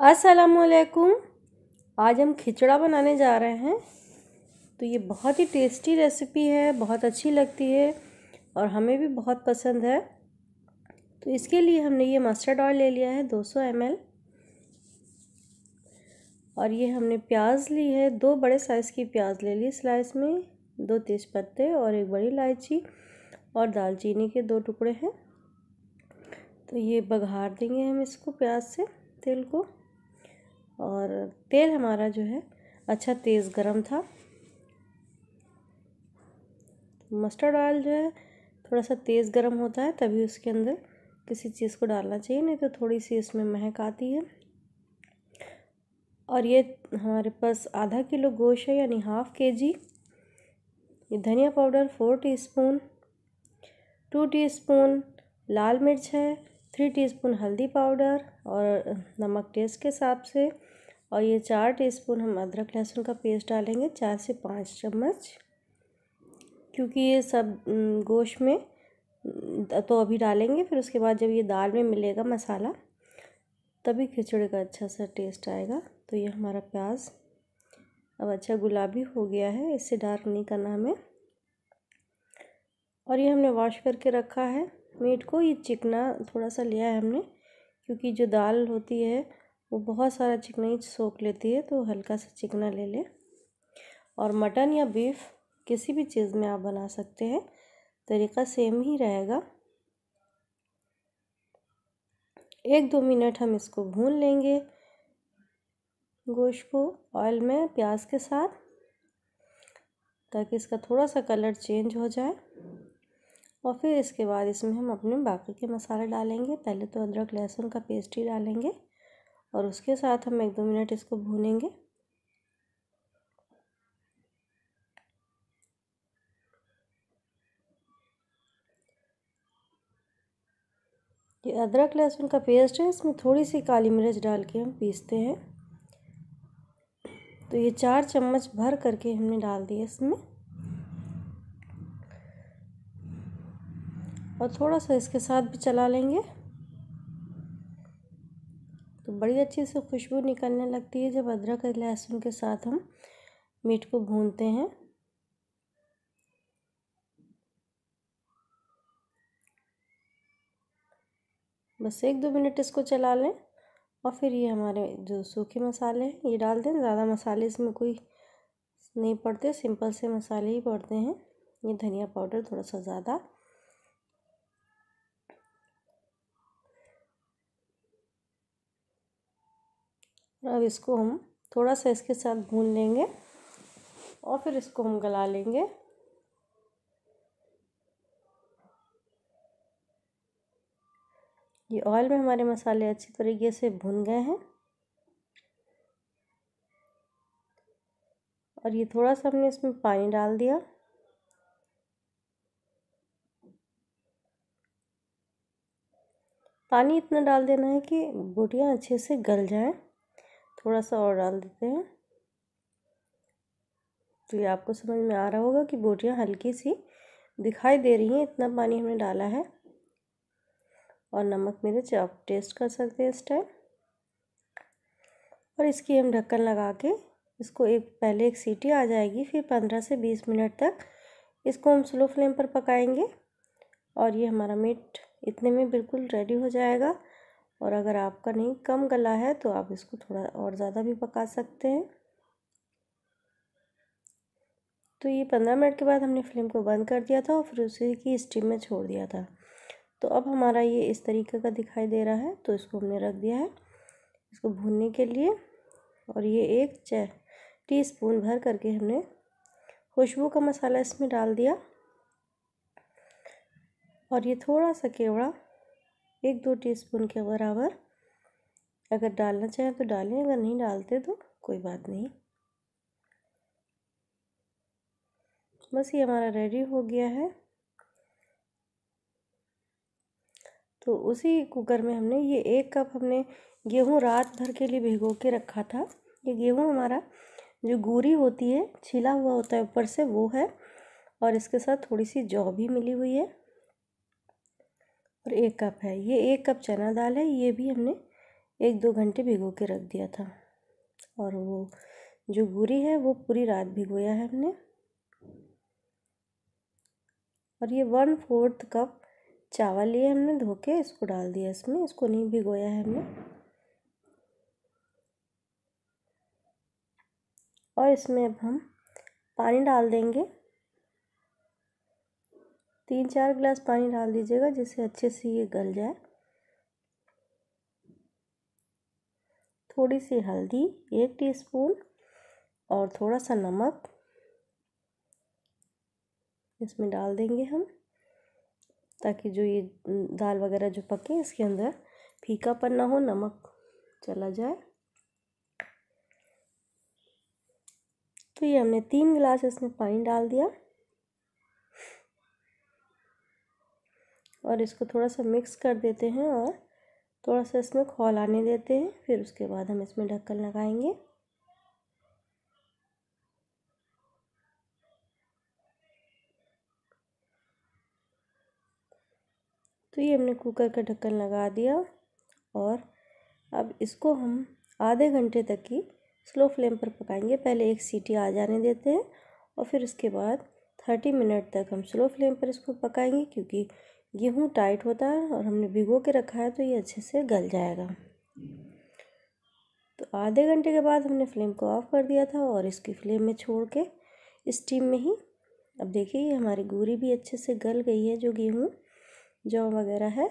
असलकुम आज हम खिचड़ा बनाने जा रहे हैं तो ये बहुत ही टेस्टी रेसिपी है बहुत अच्छी लगती है और हमें भी बहुत पसंद है तो इसके लिए हमने ये मस्टर्ड ऑयल ले लिया है 200 सौ और ये हमने प्याज ली है दो बड़े साइज़ की प्याज ले ली स्लाइस में दो तेज़ पत्ते और एक बड़ी इलायची और दालचीनी के दो टुकड़े हैं तो ये बघार देंगे हम इसको प्याज से तेल को और तेल हमारा जो है अच्छा तेज़ गरम था मस्टर्ड ऑयल जो है थोड़ा सा तेज़ गरम होता है तभी उसके अंदर किसी चीज़ को डालना चाहिए नहीं तो थोड़ी सी इसमें महक आती है और ये हमारे पास आधा किलो गोश्त है यानी हाफ़ के जी ये धनिया powder four teaspoon two spoon लाल मिर्च है थ्री टीस्पून हल्दी पाउडर और नमक टेस्ट के हिसाब से और ये चार टीस्पून हम अदरक लहसुन का पेस्ट डालेंगे चार से पाँच चम्मच क्योंकि ये सब गोश्त में तो अभी डालेंगे फिर उसके बाद जब ये दाल में मिलेगा मसाला तभी खिचड़ी का अच्छा सा टेस्ट आएगा तो ये हमारा प्याज अब अच्छा गुलाबी हो गया है इससे डार्क नहीं करना हमें और ये हमने वॉश करके रखा है मीट को ये चिकना थोड़ा सा लिया है हमने क्योंकि जो दाल होती है वो बहुत सारा चिकनाई सोख लेती है तो हल्का सा चिकना ले लें और मटन या बीफ किसी भी चीज़ में आप बना सकते हैं तरीका सेम ही रहेगा एक दो मिनट हम इसको भून लेंगे गोश्त को ऑयल में प्याज के साथ ताकि इसका थोड़ा सा कलर चेंज हो जाए और फिर इसके बाद इसमें हम अपने बाकी के मसाले डालेंगे पहले तो अदरक लहसुन का पेस्ट ही डालेंगे और उसके साथ हम एक दो मिनट इसको भूनेंगे ये अदरक लहसुन का पेस्ट है इसमें थोड़ी सी काली मिर्च डाल के हम पीसते हैं तो ये चार चम्मच भर करके हमने डाल दिए इसमें और थोड़ा सा इसके साथ भी चला लेंगे तो बड़ी अच्छी से खुशबू निकलने लगती है जब अदरक और लहसुन के साथ हम मीट को भूनते हैं बस एक दो मिनट इसको चला लें और फिर ये हमारे जो सूखे मसाले हैं ये डाल दें ज़्यादा मसाले इसमें कोई नहीं पड़ते सिंपल से मसाले ही पड़ते हैं ये धनिया पाउडर थोड़ा सा ज़्यादा और अब इसको हम थोड़ा सा इसके साथ भून लेंगे और फिर इसको हम गला लेंगे ये ऑयल में हमारे मसाले अच्छी तरीके से भुन गए हैं और ये थोड़ा सा हमने इसमें पानी डाल दिया पानी इतना डाल देना है कि बूटियाँ अच्छे से गल जाएं थोड़ा सा और डाल देते हैं तो ये आपको समझ में आ रहा होगा कि बोटियाँ हल्की सी दिखाई दे रही हैं इतना पानी हमने डाला है और नमक मिर्च आप टेस्ट कर सकते हैं इस टाइम और इसकी हम ढक्कन लगा के इसको एक पहले एक सीटी आ जाएगी फिर पंद्रह से बीस मिनट तक इसको हम स्लो फ्लेम पर पकाएंगे और ये हमारा मीट इतने में बिल्कुल रेडी हो जाएगा और अगर आपका नहीं कम गला है तो आप इसको थोड़ा और ज़्यादा भी पका सकते हैं तो ये पंद्रह मिनट के बाद हमने फ्लेम को बंद कर दिया था और फिर उसी की स्टीम में छोड़ दिया था तो अब हमारा ये इस तरीके का दिखाई दे रहा है तो इसको हमने रख दिया है इसको भूनने के लिए और ये एक चाय टी स्पून भर करके हमने खुशबू का मसाला इसमें डाल दिया और ये थोड़ा सा केवड़ा एक दो टीस्पून के बराबर अगर डालना चाहें तो डालें अगर नहीं डालते तो कोई बात नहीं बस ये हमारा रेडी हो गया है तो उसी कुकर में हमने ये एक कप हमने गेहूँ रात भर के लिए भिगो के रखा था ये गेहूँ हमारा जो गूरी होती है छिला हुआ होता है ऊपर से वो है और इसके साथ थोड़ी सी जौ भी मिली हुई है और एक कप है ये एक कप चना दाल है ये भी हमने एक दो घंटे भिगो के रख दिया था और वो जो भूरी है वो पूरी रात भिगोया है हमने और ये वन फोर्थ कप चावल लिए हमने धो के इसको डाल दिया इसमें इसको नहीं भिगोया है हमने और इसमें अब हम पानी डाल देंगे तीन चार गिलास पानी डाल दीजिएगा जिससे अच्छे से ये गल जाए थोड़ी सी हल्दी एक टीस्पून और थोड़ा सा नमक इसमें डाल देंगे हम ताकि जो ये दाल वगैरह जो पके इसके अंदर फीकापन ना हो नमक चला जाए तो ये हमने तीन गिलास इसमें पानी डाल दिया और इसको थोड़ा सा मिक्स कर देते हैं और थोड़ा सा इसमें खोल आने देते हैं फिर उसके बाद हम इसमें ढक्कन लगाएंगे तो ये हमने कुकर का ढक्कन लगा दिया और अब इसको हम आधे घंटे तक ही स्लो फ्लेम पर पकाएंगे पहले एक सीटी आ जाने देते हैं और फिर उसके बाद थर्टी मिनट तक हम स्लो फ्लेम पर इसको पकाएंगे क्योंकि गेहूँ टाइट होता है और हमने भिगो के रखा है तो ये अच्छे से गल जाएगा तो आधे घंटे के बाद हमने फ्लेम को ऑफ़ कर दिया था और इसकी फ्लेम में छोड़ के स्टीम में ही अब देखिए हमारी गूरी भी अच्छे से गल गई है जो गेहूँ जौ वगैरह है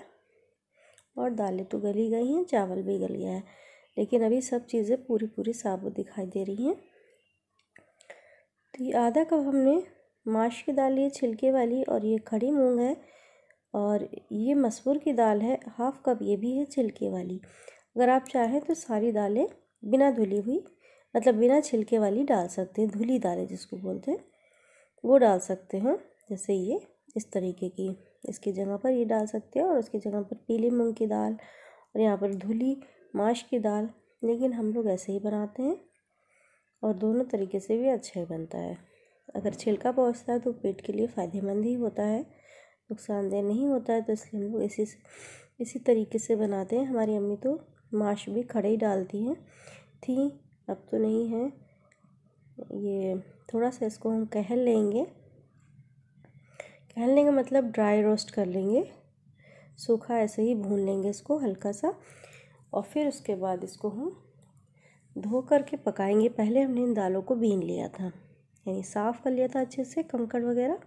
और दालें तो गली गई हैं चावल भी गल गया है लेकिन अभी सब चीज़ें पूरी पूरी साबुत दिखाई दे रही हैं तो ये आधा कप हमने माश की दाल ये छिलके वाली और ये खड़ी मूंग है और ये मसूर की दाल है हाफ़ कप ये भी है छिलके वाली अगर आप चाहें तो सारी दालें बिना धुली हुई मतलब बिना छिलके वाली डाल सकते हैं धुली दालें जिसको बोलते हैं वो डाल सकते हैं जैसे ये इस तरीके की इसकी जगह पर ये डाल सकते हैं और उसकी जगह पर पीली मूँग की दाल और यहाँ पर धुली माश की दाल लेकिन हम लोग ऐसे ही बनाते हैं और दोनों तरीके से भी अच्छा ही बनता है अगर छिलका पहुँचता है तो पेट के लिए फ़ायदेमंद ही होता है नुकसानदेह नहीं होता है तो इसलिए हम लोग इसी इसी तरीके से बनाते हैं हमारी अम्मी तो माश भी खड़े ही डालती हैं थी अब तो नहीं है ये थोड़ा सा इसको हम कहल लेंगे कहल लेंगे मतलब ड्राई रोस्ट कर लेंगे सूखा ऐसे ही भून लेंगे इसको हल्का सा और फिर उसके बाद इसको हम धो कर के पकाएंगे पहले हमने इन दालों को बीन लिया था यानी साफ़ कर लिया था अच्छे से कंकड़ वगैरह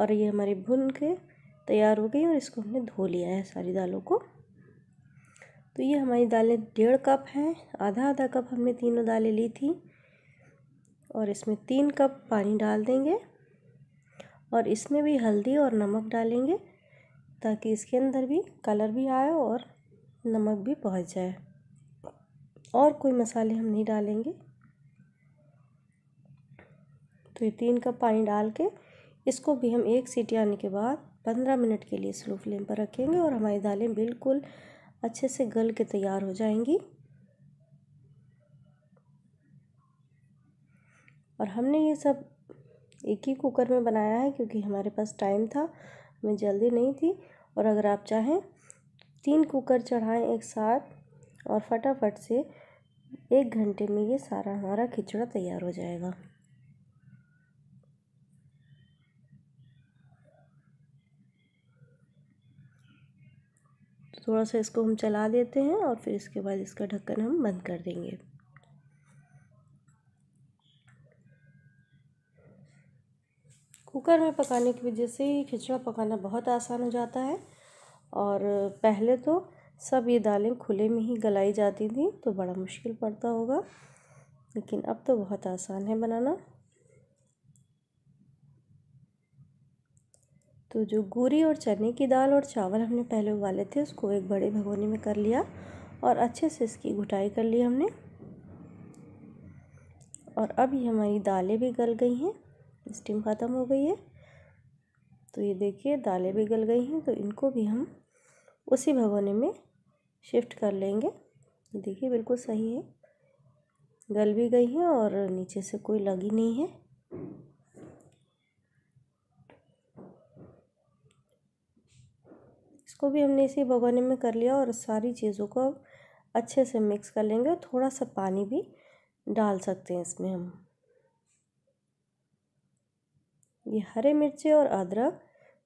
और ये हमारी भुन के तैयार हो गई और इसको हमने धो लिया है सारी दालों को तो ये हमारी दालें डेढ़ कप हैं आधा आधा कप हमने तीनों दालें ली थी और इसमें तीन कप पानी डाल देंगे और इसमें भी हल्दी और नमक डालेंगे ताकि इसके अंदर भी कलर भी आए और नमक भी पहुंच जाए और कोई मसाले हम नहीं डालेंगे तो ये तीन कप पानी डाल के इसको भी हम एक सीटी आने के बाद पंद्रह मिनट के लिए स्लो फ्लेम पर रखेंगे और हमारी दालें बिल्कुल अच्छे से गल के तैयार हो जाएंगी और हमने ये सब एक ही कुकर में बनाया है क्योंकि हमारे पास टाइम था हमें जल्दी नहीं थी और अगर आप चाहें तीन कुकर चढ़ाएं एक साथ और फटाफट से एक घंटे में ये सारा हमारा खिचड़ा तैयार हो जाएगा थोड़ा सा इसको हम चला देते हैं और फिर इसके बाद इसका ढक्कन हम बंद कर देंगे कुकर में पकाने की वजह से ही खिचड़ा पकाना बहुत आसान हो जाता है और पहले तो सब ये दालें खुले में ही गलाई जाती थी तो बड़ा मुश्किल पड़ता होगा लेकिन अब तो बहुत आसान है बनाना तो जो गूरी और चने की दाल और चावल हमने पहले उबाले थे उसको एक बड़े भगोने में कर लिया और अच्छे से इसकी घुटाई कर ली हमने और अब ये हमारी दालें भी गल गई हैं स्टीम ख़त्म हो गई है तो ये देखिए दालें भी गल गई हैं तो इनको भी हम उसी भगोने में शिफ्ट कर लेंगे देखिए बिल्कुल सही है गल भी गई हैं और नीचे से कोई लगी नहीं है इसको भी हमने इसी भगोने में कर लिया और सारी चीज़ों को अब अच्छे से मिक्स कर लेंगे और थोड़ा सा पानी भी डाल सकते हैं इसमें हम ये हरे मिर्चे और अदरक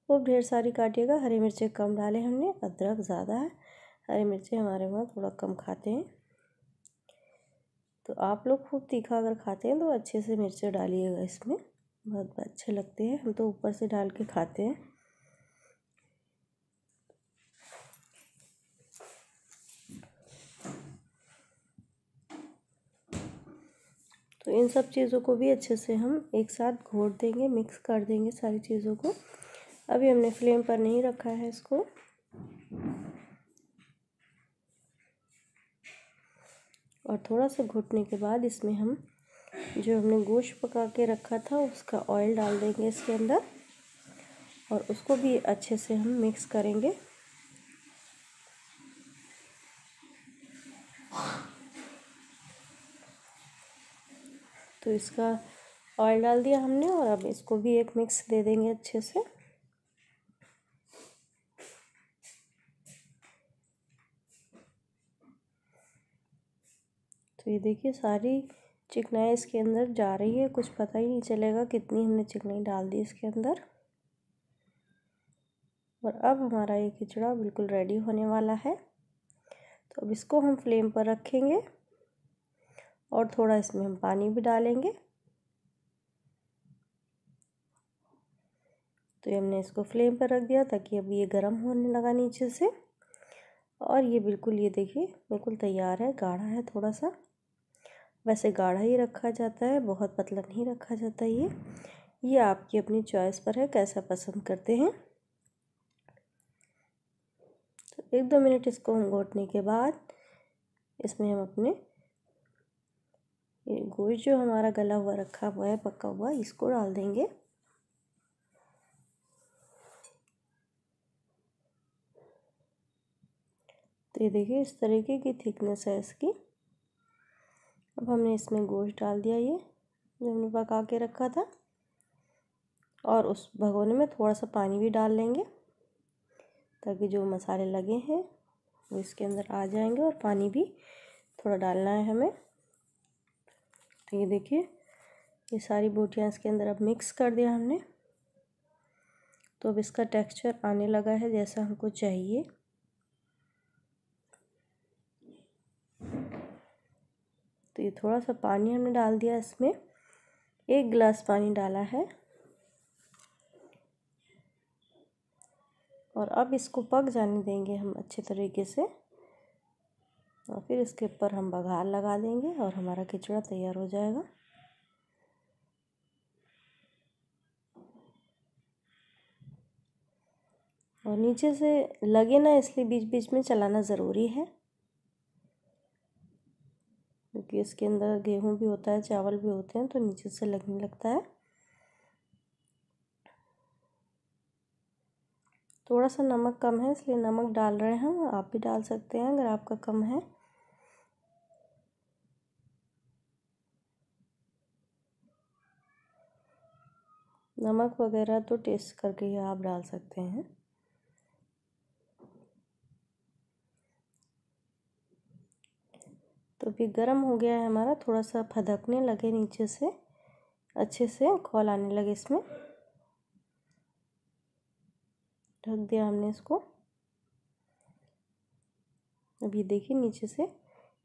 वो ढेर सारी काटिएगा हरी मिर्चें कम डाले हमने अदरक ज़्यादा है हरी मिर्चें हमारे वहाँ थोड़ा कम खाते हैं तो आप लोग खूब तीखा अगर खाते हैं तो अच्छे से मिर्चें डालिएगा इसमें बहुत अच्छे लगते हैं हम तो ऊपर से डाल के खाते हैं तो इन सब चीज़ों को भी अच्छे से हम एक साथ घोट देंगे मिक्स कर देंगे सारी चीज़ों को अभी हमने फ्लेम पर नहीं रखा है इसको और थोड़ा सा घुटने के बाद इसमें हम जो हमने गोश्त पका के रखा था उसका ऑयल डाल देंगे इसके अंदर और उसको भी अच्छे से हम मिक्स करेंगे तो इसका ऑयल डाल दिया हमने और अब इसको भी एक मिक्स दे देंगे अच्छे से तो ये देखिए सारी चिकनाई इसके अंदर जा रही है कुछ पता ही नहीं चलेगा कितनी हमने चिकनाई डाल दी इसके अंदर और अब हमारा ये खिचड़ा बिल्कुल रेडी होने वाला है तो अब इसको हम फ्लेम पर रखेंगे और थोड़ा इसमें हम पानी भी डालेंगे तो ये हमने इसको फ्लेम पर रख दिया ताकि अब ये गर्म होने लगा नीचे से और ये बिल्कुल ये देखिए बिल्कुल तैयार है गाढ़ा है थोड़ा सा वैसे गाढ़ा ही रखा जाता है बहुत पतला नहीं रखा जाता ये ये आपकी अपनी चॉइस पर है कैसा पसंद करते हैं तो एक दो मिनट इसको हम घोटने के बाद इसमें हम अपने गोश्त जो हमारा गला हुआ रखा हुआ है पका हुआ इसको डाल देंगे तो ये देखिए इस तरीके की थिकनेस है इसकी अब हमने इसमें गोश्त डाल दिया ये जो हमने पका के रखा था और उस भगोने में थोड़ा सा पानी भी डाल लेंगे ताकि जो मसाले लगे हैं वो इसके अंदर आ जाएंगे और पानी भी थोड़ा डालना है हमें तो ये देखिए ये सारी बूटियाँ इसके अंदर अब मिक्स कर दिया हमने तो अब इसका टेक्सचर आने लगा है जैसा हमको चाहिए तो ये थोड़ा सा पानी हमने डाल दिया इसमें एक गिलास पानी डाला है और अब इसको पक जाने देंगे हम अच्छे तरीके से और फिर इसके ऊपर हम बघार लगा देंगे और हमारा खिचड़ा तैयार हो जाएगा और नीचे से लगे ना इसलिए बीच बीच में चलाना ज़रूरी है क्योंकि इसके अंदर गेहूं भी होता है चावल भी होते हैं तो नीचे से लगने लगता है थोड़ा सा नमक कम है इसलिए नमक डाल रहे हैं आप भी डाल सकते हैं अगर आपका कम है नमक वगैरह तो टेस्ट करके ही आप डाल सकते हैं तो अभी गर्म हो गया है हमारा थोड़ा सा फदकने लगे नीचे से अच्छे से खोल आने लगे इसमें ढक दिया हमने इसको अभी देखिए नीचे से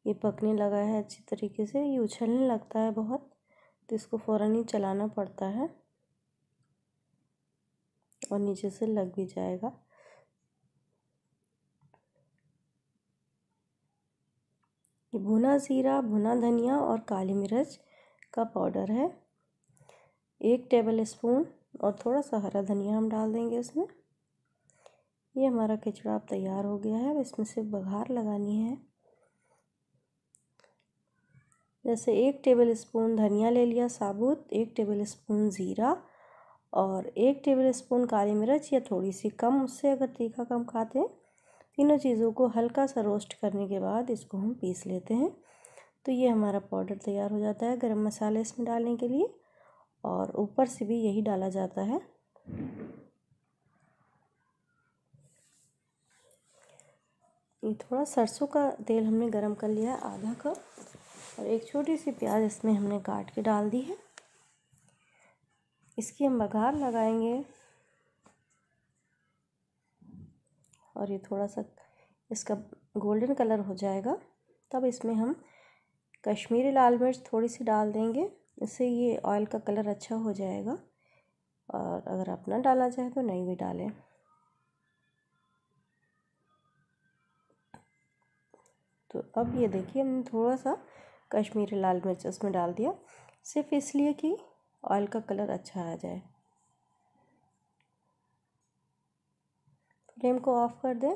ये पकने लगा है अच्छी तरीके से ये उछलने लगता है बहुत तो इसको फ़ौरन ही चलाना पड़ता है और नीचे से लग भी जाएगा ये भुना ज़ीरा भुना धनिया और काली मिर्च का पाउडर है एक टेबल स्पून और थोड़ा सा हरा धनिया हम डाल देंगे इसमें ये हमारा खिचड़ा अब तैयार हो गया है इसमें से बघार लगानी है जैसे एक टेबल स्पून धनिया ले लिया साबुत एक टेबल स्पून ज़ीरा और एक टेबल स्पून काली मिर्च या थोड़ी सी कम उससे अगर तीखा कम खाते हैं तीनों चीज़ों को हल्का सा रोस्ट करने के बाद इसको हम पीस लेते हैं तो ये हमारा पाउडर तैयार हो जाता है गरम मसाले इसमें डालने के लिए और ऊपर से भी यही डाला जाता है ये थोड़ा सरसों का तेल हमने गरम कर लिया है आधा कप और एक छोटी सी प्याज इसमें हमने काट के डाल दी है इसकी हम बघार लगाएंगे और ये थोड़ा सा इसका गोल्डन कलर हो जाएगा तब इसमें हम कश्मीरी लाल मिर्च थोड़ी सी डाल देंगे इससे ये ऑयल का कलर अच्छा हो जाएगा और अगर आप ना डालना चाहें तो नहीं भी डालें तो अब ये देखिए हमने थोड़ा सा कश्मीरी लाल मिर्च उसमें डाल दिया सिर्फ इसलिए कि ऑयल का कलर अच्छा आ जाए फ्लेम को ऑफ़ कर दें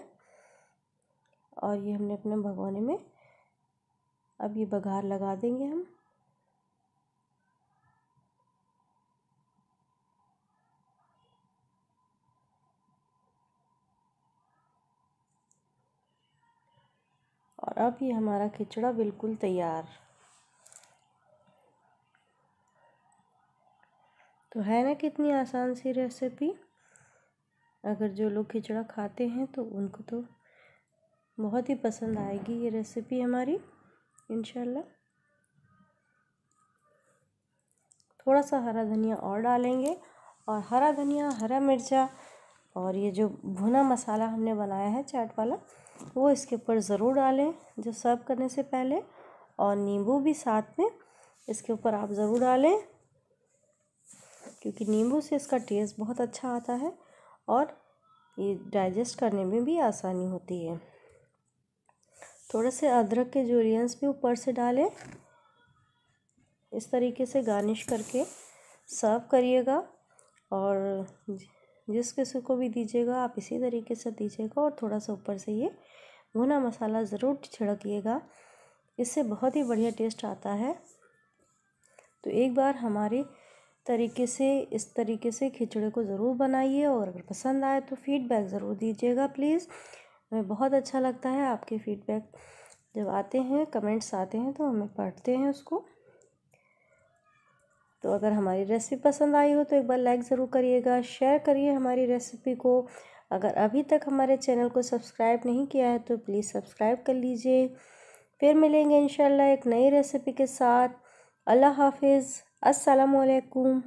और ये हमने अपने भगवाने में अब ये बघार लगा देंगे हम और अब ये हमारा खिचड़ा बिल्कुल तैयार तो है ना कितनी आसान सी रेसिपी अगर जो लोग खिचड़ा खाते हैं तो उनको तो बहुत ही पसंद आएगी ये रेसिपी हमारी इनशाला थोड़ा सा हरा धनिया और डालेंगे और हरा धनिया हरा मिर्चा और ये जो भुना मसाला हमने बनाया है चाट वाला वो इसके ऊपर ज़रूर डालें जो सर्व करने से पहले और नींबू भी साथ में इसके ऊपर आप ज़रूर डालें क्योंकि नींबू से इसका टेस्ट बहुत अच्छा आता है और ये डाइजेस्ट करने में भी आसानी होती है थोड़े से अदरक के जूरियंस भी ऊपर से डालें इस तरीके से गार्निश करके सर्व करिएगा और जिस किसी को भी दीजिएगा आप इसी तरीके से दीजिएगा और थोड़ा सा ऊपर से ये भुना मसाला ज़रूर छिड़किएगा इससे बहुत ही बढ़िया टेस्ट आता है तो एक बार हमारी तरीके से इस तरीके से खिचड़े को ज़रूर बनाइए और अगर पसंद आए तो फ़ीडबैक ज़रूर दीजिएगा प्लीज़ हमें बहुत अच्छा लगता है आपके फ़ीडबैक जब आते हैं कमेंट्स आते हैं तो हमें पढ़ते हैं उसको तो अगर हमारी रेसिपी पसंद आई हो तो एक बार लाइक ज़रूर करिएगा शेयर करिए हमारी रेसिपी को अगर अभी तक हमारे चैनल को सब्सक्राइब नहीं किया है तो प्लीज़ सब्सक्राइब कर लीजिए फिर मिलेंगे इंशाल्लाह एक नई रेसिपी के साथ अल्लाह हाफिज़ Assalamualaikum.